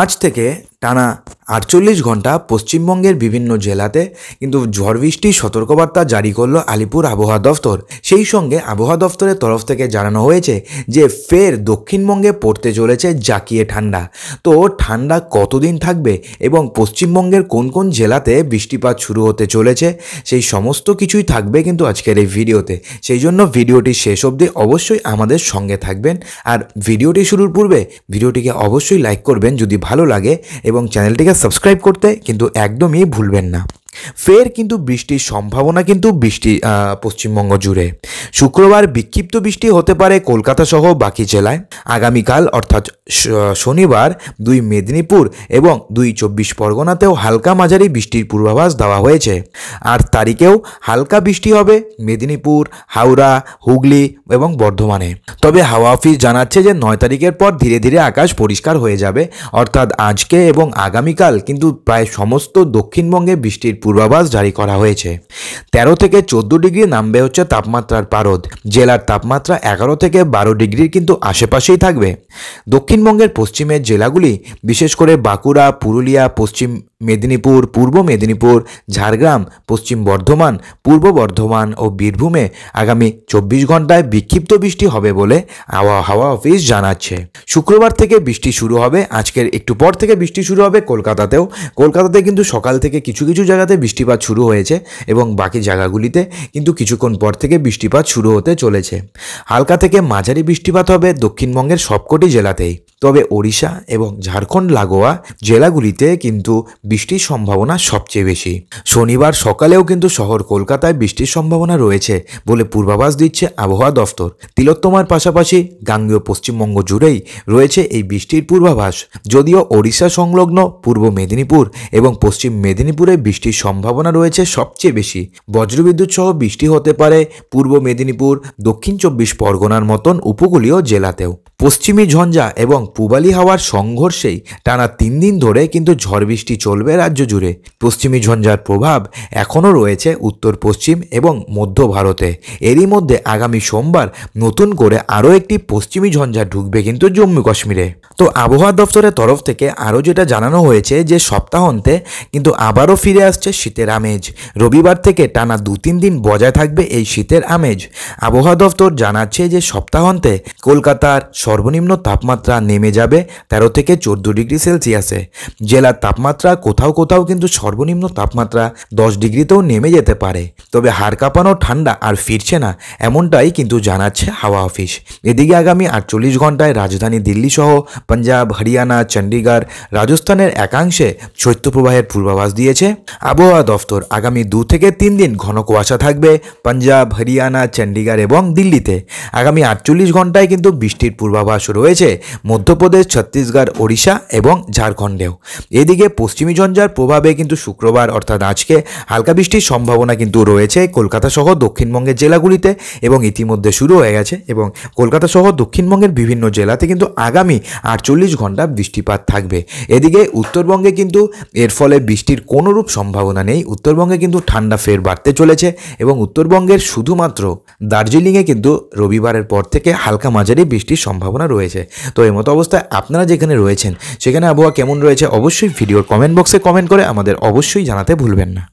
আজ থেকে টানা আটচল্লিশ ঘন্টা পশ্চিমবঙ্গের বিভিন্ন জেলাতে কিন্তু ঝড় বৃষ্টির সতর্কবার্তা জারি করলো আলিপুর আবহাওয়া দফতর সেই সঙ্গে আবহাওয়া দফতরের তরফ থেকে জানানো হয়েছে যে ফের দক্ষিণবঙ্গে পড়তে চলেছে জাকিয়ে ঠান্ডা তো ঠান্ডা কতদিন থাকবে এবং পশ্চিমবঙ্গের কোন কোন জেলাতে বৃষ্টিপাত শুরু হতে চলেছে সেই সমস্ত কিছুই থাকবে কিন্তু আজকের এই ভিডিওতে সেই জন্য ভিডিওটি শেষ অবধি অবশ্যই আমাদের সঙ্গে থাকবেন আর ভিডিওটি শুরুর পূর্বে ভিডিওটিকে অবশ্যই লাইক করবেন যদি ভালো লাগে এবং চ্যানেলটিকে সাবস্ক্রাইব করতে কিন্তু একদমই ভুলবেন না ফের কিন্তু বৃষ্টির সম্ভাবনা কিন্তু বৃষ্টি পশ্চিমবঙ্গ জুড়ে শুক্রবার বিক্ষিপ্ত বৃষ্টি হতে পারে কলকাতা সহ বাকি জেলায় আগামীকাল অর্থাৎ শনিবার দুই মেদিনীপুর এবং দুই চব্বিশ পরগনাতেও হালকা মাঝারি বৃষ্টির পূর্বাভাস দেওয়া হয়েছে আর তারিখেও হালকা বৃষ্টি হবে মেদিনীপুর হাওড়া হুগলি এবং বর্ধমানে তবে হাওয়া অফিস জানাচ্ছে যে নয় তারিখের পর ধীরে ধীরে আকাশ পরিষ্কার হয়ে যাবে অর্থাৎ আজকে এবং আগামীকাল কিন্তু প্রায় সমস্ত দক্ষিণবঙ্গে বৃষ্টির পূর্বাভাস জারি করা হয়েছে তেরো থেকে চোদ্দ ডিগ্রি নামবে হচ্ছে তাপমাত্রার পারদ জেলার তাপমাত্রা এগারো থেকে বারো ডিগ্রির কিন্তু আশেপাশেই থাকবে দক্ষিণ দক্ষিণবঙ্গের পশ্চিমের জেলাগুলি বিশেষ করে বাঁকুড়া পুরুলিয়া পশ্চিম মেদিনীপুর পূর্ব মেদিনীপুর ঝাড়গ্রাম পশ্চিম বর্ধমান পূর্ব বর্ধমান ও বীরভূমে আগামী চব্বিশ ঘন্টায় বিক্ষিপ্ত বৃষ্টি হবে বলে আবহাওয়া অফিস জানাচ্ছে শুক্রবার থেকে বৃষ্টি শুরু হবে আজকের একটু পর থেকে বৃষ্টি শুরু হবে কলকাতাতেও কলকাতাতে কিন্তু সকাল থেকে কিছু কিছু জায়গাতে বৃষ্টিপাত শুরু হয়েছে এবং বাকি জায়গাগুলিতে কিন্তু কিছুক্ষণ পর থেকে বৃষ্টিপাত শুরু হতে চলেছে হালকা থেকে মাঝারি বৃষ্টিপাত হবে দক্ষিণবঙ্গের সবকটি জেলাতেই তবে ওড়িশা এবং ঝাড়খণ্ড লাগোয়া জেলাগুলিতে কিন্তু বৃষ্টির সম্ভাবনা সবচেয়ে বেশি শনিবার সকালেও কিন্তু শহর কলকাতায় বৃষ্টির সম্ভাবনা রয়েছে বলে পূর্বাভাস দিচ্ছে আবহাওয়া দফতর তিলোত্তমার পাশাপাশি গাঙ্গীয় পশ্চিমবঙ্গ জুড়েই রয়েছে এই বৃষ্টির পূর্বাভাস যদিও ওড়িশা সংলগ্ন পূর্ব মেদিনীপুর এবং পশ্চিম মেদিনীপুরে বৃষ্টির সম্ভাবনা রয়েছে সবচেয়ে বেশি বজ্রবিদ্যুৎ সহ বৃষ্টি হতে পারে পূর্ব মেদিনীপুর দক্ষিণ চব্বিশ পরগনার মতন উপকূলীয় জেলাতেও পশ্চিমী ঝঞ্ঝা এবং পূবালি হাওয়ার সংঘর্ষেই টানা তিন দিন ধরে কিন্তু ঝড় বৃষ্টি চলবে রাজ্য জুড়ে পশ্চিমী ঝঞ্ঝার প্রভাব এখনও রয়েছে উত্তর পশ্চিম এবং মধ্য ভারতে এরই মধ্যে আগামী সোমবার নতুন করে আরও একটি পশ্চিমী ঝঞ্ঝা ঢুকবে কিন্তু জম্মু কাশ্মীরে তো আবহাওয়া দপ্তরের তরফ থেকে আরও যেটা জানানো হয়েছে যে সপ্তাহান্তে কিন্তু আবারও ফিরে আসছে শীতের আমেজ রবিবার থেকে টানা দু তিন দিন বজায় থাকবে এই শীতের আমেজ আবহাওয়া দপ্তর জানাচ্ছে যে সপ্তাহান্তে কলকাতার সর্বনিম্ন তাপমাত্রা নেমে যাবে তেরো থেকে চোদ্দ ডিগ্রি সেলসিয়াসে জেলার তাপমাত্রা কোথাও কোথাও কিন্তু সর্বনিম্ন তাপমাত্রা দশ ডিগ্রিতেও নেমে যেতে পারে তবে হার কাঁপানো ঠান্ডা আর ফিরছে না এমনটাই কিন্তু জানাচ্ছে হাওয়া অফিস এদিকে আগামী আটচল্লিশ ঘন্টায় রাজধানী দিল্লি সহ পাঞ্জাব হরিয়ানা চণ্ডীগড় রাজস্থানের একাংশে শৈত্যপ্রবাহের পূর্বাভাস দিয়েছে আবহাওয়া দফতর আগামী দু থেকে তিন দিন ঘন কুয়াশা থাকবে পাঞ্জাব হরিয়ানা চণ্ডীগড় এবং দিল্লিতে আগামী আটচল্লিশ ঘন্টায় কিন্তু বৃষ্টির পূর্বাভাস রয়েছে মধ্য মধ্যপ্রদেশ ছত্তিশগড় ওড়িশা এবং ঝাড়খণ্ডেও এদিকে পশ্চিমী ঝঞ্ঝার প্রভাবে কিন্তু শুক্রবার অর্থাৎ আজকে হালকা বৃষ্টির সম্ভাবনা কিন্তু রয়েছে কলকাতা সহ দক্ষিণবঙ্গের জেলাগুলিতে এবং ইতিমধ্যে শুরু হয়ে গেছে এবং কলকাতা সহ দক্ষিণবঙ্গের বিভিন্ন জেলাতে কিন্তু আগামী আটচল্লিশ ঘন্টা বৃষ্টিপাত থাকবে এদিকে উত্তরবঙ্গে কিন্তু এর ফলে বৃষ্টির কোনোরূপ সম্ভাবনা নেই উত্তরবঙ্গে কিন্তু ঠান্ডা ফের বাড়তে চলেছে এবং উত্তরবঙ্গের শুধুমাত্র দার্জিলিংয়ে কিন্তু রবিবারের পর থেকে হালকা মাঝারি বৃষ্টির সম্ভাবনা রয়েছে তো মতো অবস্থায় আপনারা যেখানে রয়েছেন সেখানে আবহাওয়া কেমন রয়েছে অবশ্যই ভিডিওর কমেন্ট বক্সে কমেন্ট করে আমাদের অবশ্যই জানাতে ভুলবেন না